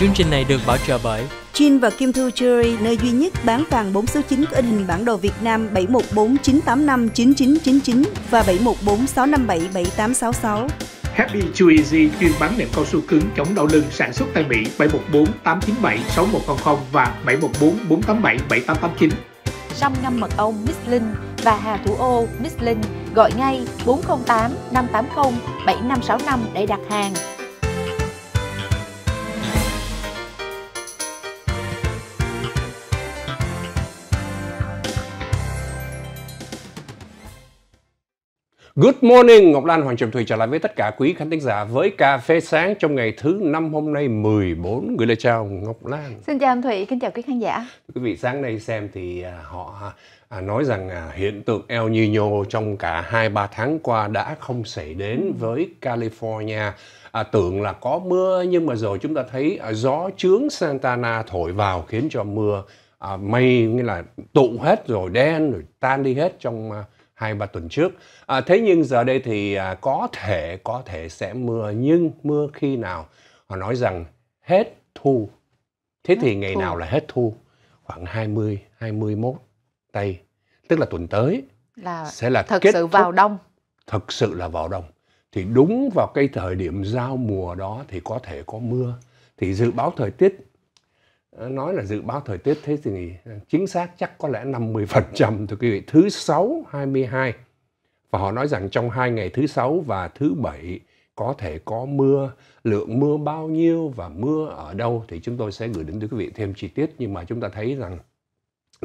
Chương trình này được bảo trợ bởi Jin và Kim Thu Jewelry, nơi duy nhất bán vàng 4 số 9 có in hình bản đồ Việt Nam 7149859999 và 7146577866. Happy Chew Easy chuyên bán nệm cao su cứng chống đau lưng sản xuất tại Mỹ 714 897 6100 và 714 487 7889. Sâm ngâm mật ong Miss Linh và Hà Thủ Ô Miss Linh gọi ngay 408 580 7565 để đặt hàng. Good morning, Ngọc Lan Hoàng Trầm Thùy trở lại với tất cả quý khán thính giả với cà phê sáng trong ngày thứ năm hôm nay 14 gửi lời chào Ngọc Lan. Xin chào anh Thủy, kính chào quý khán giả. Quý vị sáng nay xem thì à, họ à, nói rằng à, hiện tượng El Nino trong cả 2-3 tháng qua đã không xảy đến ừ. với California. À, tưởng là có mưa nhưng mà rồi chúng ta thấy à, gió chướng Santana thổi vào khiến cho mưa à, mây nghĩa là tụ hết rồi đen rồi tan đi hết trong à, hai ba tuần trước à, thế nhưng giờ đây thì à, có thể có thể sẽ mưa nhưng mưa khi nào họ nói rằng hết thu thế hết thì ngày thu. nào là hết thu khoảng 20 21 tây tức là tuần tới là sẽ là thật kết sự vào đông thật sự là vào đông thì đúng vào cái thời điểm giao mùa đó thì có thể có mưa thì dự báo thời tiết Ờ, nói là dự báo thời tiết thế thì chính xác chắc có lẽ 50% thưa quý vị. Thứ sáu 22 và họ nói rằng trong hai ngày thứ sáu và thứ bảy có thể có mưa, lượng mưa bao nhiêu và mưa ở đâu thì chúng tôi sẽ gửi đến quý vị thêm chi tiết nhưng mà chúng ta thấy rằng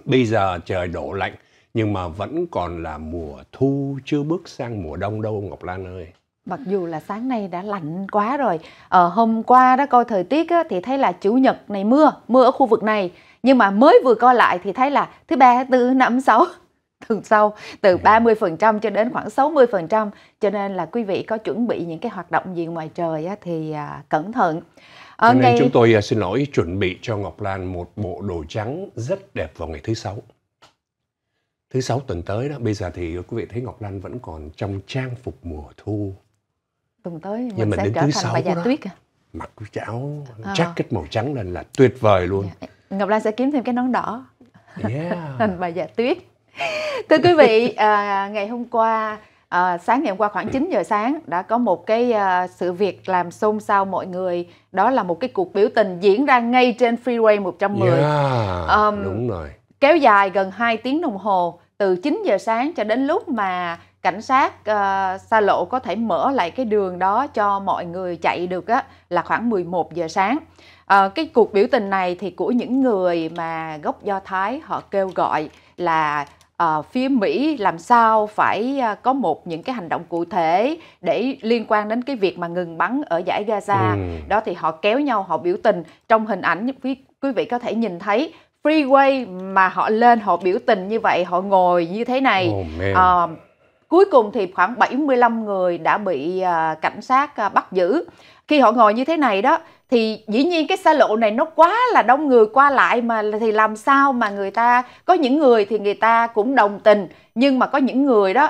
bây giờ trời đổ lạnh nhưng mà vẫn còn là mùa thu chưa bước sang mùa đông đâu Ngọc Lan ơi mặc dù là sáng nay đã lạnh quá rồi ở ờ, hôm qua đó coi thời tiết á, thì thấy là chủ nhật này mưa mưa ở khu vực này nhưng mà mới vừa coi lại thì thấy là thứ ba thứ năm sáu tuần sau từ 30% dạ. cho đến khoảng 60% cho nên là quý vị có chuẩn bị những cái hoạt động gì ngoài trời á, thì à, cẩn thận ở ờ, nên ngày... chúng tôi à, xin lỗi chuẩn bị cho Ngọc Lan một bộ đồ trắng rất đẹp vào ngày thứ sáu thứ sáu tuần tới đó bây giờ thì quý vị thấy Ngọc Lan vẫn còn trong trang phục mùa thu tuần tới mình, Nhưng mình sẽ trở thành bà già đó. tuyết à mặc cái áo ờ. jacket màu trắng lên là tuyệt vời luôn dạ, ngọc lan sẽ kiếm thêm cái nón đỏ yeah. thành bà già tuyết thưa quý vị à, ngày hôm qua à, sáng ngày hôm qua khoảng 9 giờ sáng đã có một cái à, sự việc làm xôn xao mọi người đó là một cái cuộc biểu tình diễn ra ngay trên freeway 110 yeah, um, đúng rồi kéo dài gần 2 tiếng đồng hồ từ 9 giờ sáng cho đến lúc mà cảnh sát uh, xa lộ có thể mở lại cái đường đó cho mọi người chạy được á, là khoảng 11 giờ sáng. À, cái cuộc biểu tình này thì của những người mà gốc Do Thái họ kêu gọi là à, phía Mỹ làm sao phải à, có một những cái hành động cụ thể để liên quan đến cái việc mà ngừng bắn ở giải Gaza. Ừ. Đó thì họ kéo nhau họ biểu tình trong hình ảnh quý, quý vị có thể nhìn thấy freeway mà họ lên họ biểu tình như vậy họ ngồi như thế này oh, man. Cuối cùng thì khoảng 75 người đã bị à, cảnh sát à, bắt giữ. Khi họ ngồi như thế này đó thì dĩ nhiên cái xa lộ này nó quá là đông người qua lại mà thì làm sao mà người ta có những người thì người ta cũng đồng tình nhưng mà có những người đó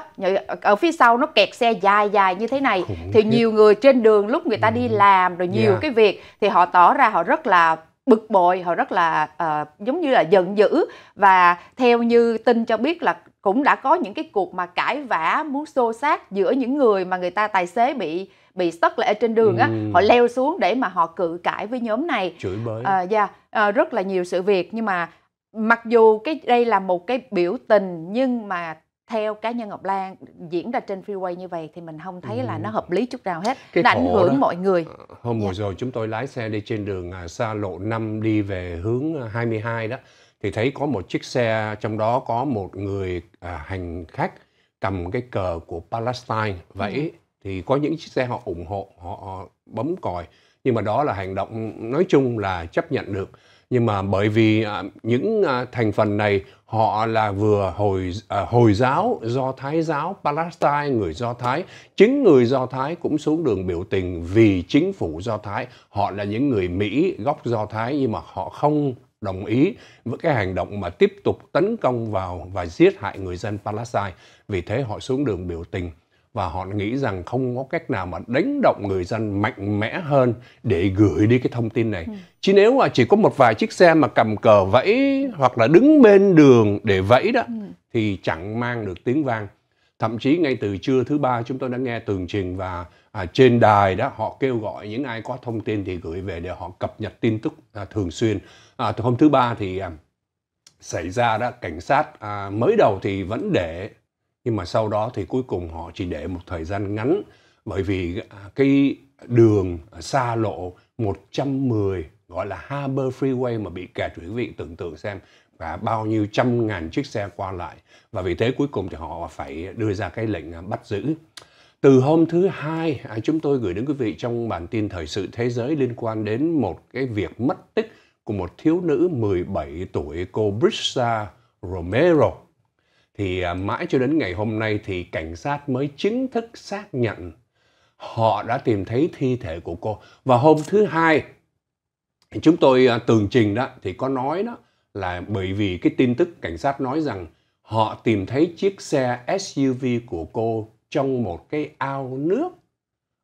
ở phía sau nó kẹt xe dài dài như thế này Khủng thì nhiều người trên đường lúc người ta đi ừ. làm rồi nhiều yeah. cái việc thì họ tỏ ra họ rất là bực bội họ rất là uh, giống như là giận dữ và theo như tin cho biết là cũng đã có những cái cuộc mà cãi vã muốn xô xát giữa những người mà người ta tài xế bị bị stuck lại ở trên đường ừ. á họ ừ. leo xuống để mà họ cự cãi với nhóm này chửi bới uh, yeah, uh, rất là nhiều sự việc nhưng mà mặc dù cái đây là một cái biểu tình nhưng mà theo cá nhân Ngọc Lan diễn ra trên freeway như vậy thì mình không thấy ừ. là nó hợp lý chút nào hết nó ảnh hưởng đó. mọi người ờ, hôm vừa dạ. rồi chúng tôi lái xe đi trên đường à, xa lộ 5 đi về hướng 22 à, đó thì thấy có một chiếc xe trong đó có một người à, hành khách cầm cái cờ của Palestine vẫy ừ. Dạ. thì có những chiếc xe họ ủng hộ họ bấm còi nhưng mà đó là hành động nói chung là chấp nhận được nhưng mà bởi vì à, những à, thành phần này họ là vừa hồi à, hồi giáo do thái giáo palestine người do thái chính người do thái cũng xuống đường biểu tình vì chính phủ do thái họ là những người mỹ gốc do thái nhưng mà họ không đồng ý với cái hành động mà tiếp tục tấn công vào và giết hại người dân palestine vì thế họ xuống đường biểu tình và họ nghĩ rằng không có cách nào mà đánh động người dân mạnh mẽ hơn để gửi đi cái thông tin này. Ừ. Chứ nếu mà chỉ có một vài chiếc xe mà cầm cờ vẫy hoặc là đứng bên đường để vẫy đó ừ. thì chẳng mang được tiếng vang. Thậm chí ngay từ trưa thứ ba chúng tôi đã nghe tường trình và à, trên đài đó họ kêu gọi những ai có thông tin thì gửi về để họ cập nhật tin tức à, thường xuyên. À, hôm thứ ba thì à, xảy ra đó cảnh sát à, mới đầu thì vẫn để nhưng mà sau đó thì cuối cùng họ chỉ để một thời gian ngắn bởi vì à, cái đường xa lộ 110 gọi là Harbor Freeway mà bị kẹt quý vị tưởng tượng xem và bao nhiêu trăm ngàn chiếc xe qua lại và vì thế cuối cùng thì họ phải đưa ra cái lệnh à, bắt giữ từ hôm thứ hai à, chúng tôi gửi đến quý vị trong bản tin thời sự thế giới liên quan đến một cái việc mất tích của một thiếu nữ 17 tuổi cô Brisa Romero thì à, mãi cho đến ngày hôm nay thì cảnh sát mới chính thức xác nhận họ đã tìm thấy thi thể của cô và hôm thứ hai chúng tôi à, tường trình đó thì có nói đó là bởi vì cái tin tức cảnh sát nói rằng họ tìm thấy chiếc xe SUV của cô trong một cái ao nước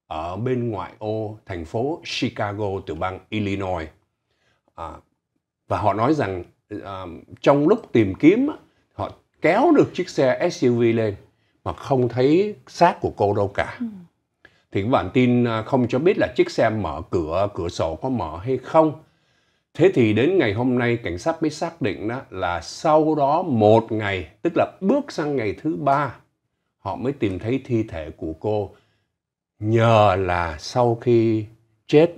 ở bên ngoại ô thành phố Chicago từ bang Illinois. À, và họ nói rằng à, trong lúc tìm kiếm kéo được chiếc xe SUV lên mà không thấy xác của cô đâu cả. Ừ. Thì các bạn tin à, không cho biết là chiếc xe mở cửa, cửa sổ có mở hay không. Thế thì đến ngày hôm nay cảnh sát mới xác định đó là sau đó một ngày, tức là bước sang ngày thứ ba, họ mới tìm thấy thi thể của cô. Nhờ là sau khi chết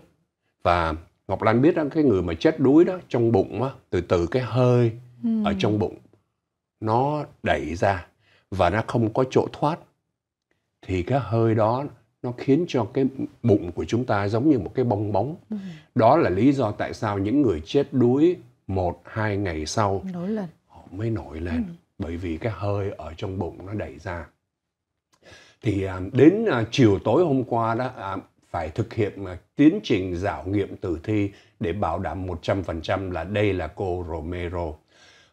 và Ngọc Lan biết rằng cái người mà chết đuối đó trong bụng á, từ từ cái hơi ừ. ở trong bụng nó đẩy ra và nó không có chỗ thoát thì cái hơi đó nó khiến cho cái bụng của chúng ta giống như một cái bong bóng. Ừ. Đó là lý do tại sao những người chết đuối một hai ngày sau nổi lên. họ mới nổi lên ừ. bởi vì cái hơi ở trong bụng nó đẩy ra. Thì à, đến à, chiều tối hôm qua đó à, phải thực hiện tiến trình giảo nghiệm tử thi để bảo đảm 100% là đây là cô Romero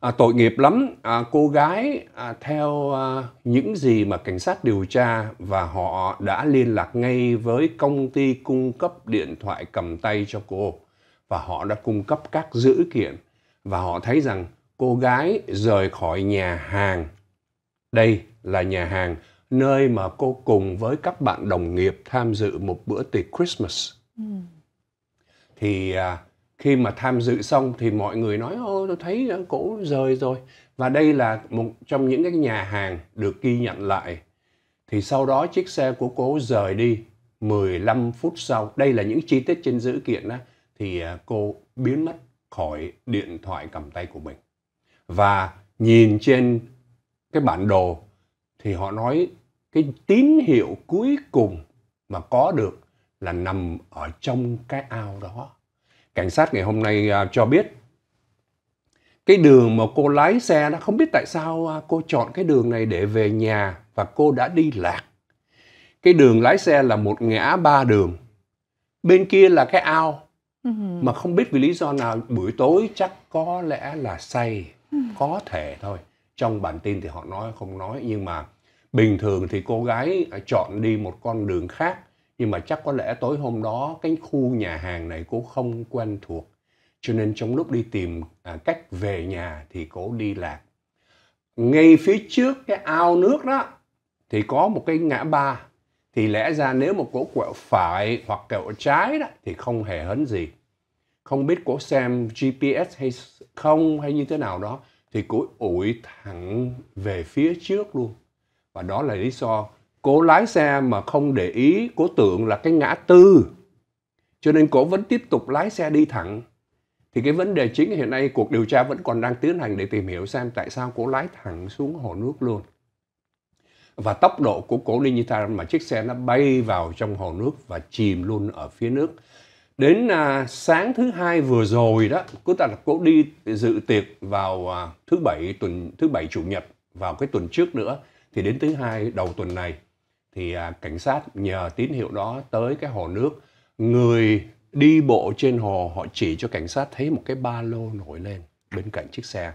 à, tội nghiệp lắm à, cô gái à, theo à, những gì mà cảnh sát điều tra và họ đã liên lạc ngay với công ty cung cấp điện thoại cầm tay cho cô và họ đã cung cấp các dữ kiện và họ thấy rằng cô gái rời khỏi nhà hàng đây là nhà hàng nơi mà cô cùng với các bạn đồng nghiệp tham dự một bữa tiệc Christmas ừ. thì à, khi mà tham dự xong thì mọi người nói ô tôi thấy cổ rời rồi và đây là một trong những cái nhà hàng được ghi nhận lại thì sau đó chiếc xe của cô rời đi 15 phút sau đây là những chi tiết trên dữ kiện đó thì à, cô biến mất khỏi điện thoại cầm tay của mình và nhìn trên cái bản đồ thì họ nói cái tín hiệu cuối cùng mà có được là nằm ở trong cái ao đó cảnh sát ngày hôm nay à, cho biết cái đường mà cô lái xe đó không biết tại sao à, cô chọn cái đường này để về nhà và cô đã đi lạc. Cái đường lái xe là một ngã ba đường. Bên kia là cái ao. Ừ. Mà không biết vì lý do nào buổi tối chắc có lẽ là say. Ừ. Có thể thôi. Trong bản tin thì họ nói không nói nhưng mà bình thường thì cô gái à, chọn đi một con đường khác nhưng mà chắc có lẽ tối hôm đó cái khu nhà hàng này cô không quen thuộc cho nên trong lúc đi tìm à, cách về nhà thì cô đi lạc ngay phía trước cái ao nước đó thì có một cái ngã ba thì lẽ ra nếu mà cổ quẹo phải hoặc quẹo trái đó thì không hề hấn gì không biết cổ xem GPS hay không hay như thế nào đó thì cổ ủi thẳng về phía trước luôn và đó là lý do Cô lái xe mà không để ý, cô tưởng là cái ngã tư. Cho nên cô vẫn tiếp tục lái xe đi thẳng. Thì cái vấn đề chính hiện nay cuộc điều tra vẫn còn đang tiến hành để tìm hiểu xem tại sao cô lái thẳng xuống hồ nước luôn. Và tốc độ của cổ Ninita mà chiếc xe nó bay vào trong hồ nước và chìm luôn ở phía nước. Đến à, sáng thứ hai vừa rồi đó, cô ta là cô đi dự tiệc vào à, thứ bảy tuần thứ bảy chủ nhật vào cái tuần trước nữa thì đến thứ hai đầu tuần này thì à, cảnh sát nhờ tín hiệu đó tới cái hồ nước người đi bộ trên hồ họ chỉ cho cảnh sát thấy một cái ba lô nổi lên bên cạnh chiếc xe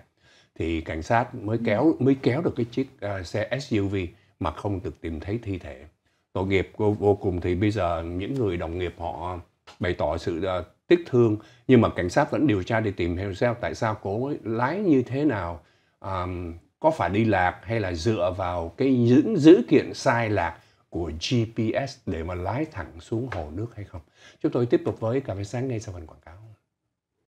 thì cảnh sát mới ừ. kéo mới kéo được cái chiếc uh, xe SUV mà không được tìm thấy thi thể tội nghiệp vô, vô cùng thì bây giờ những người đồng nghiệp họ bày tỏ sự uh, tiếc thương nhưng mà cảnh sát vẫn điều tra để tìm hiểu sao tại sao cố lái như thế nào um, có phải đi lạc hay là dựa vào cái những dữ kiện sai lạc của GPS để mà lái thẳng xuống hồ nước hay không? Chúng tôi tiếp tục với cà phê sáng ngay sau phần quảng cáo.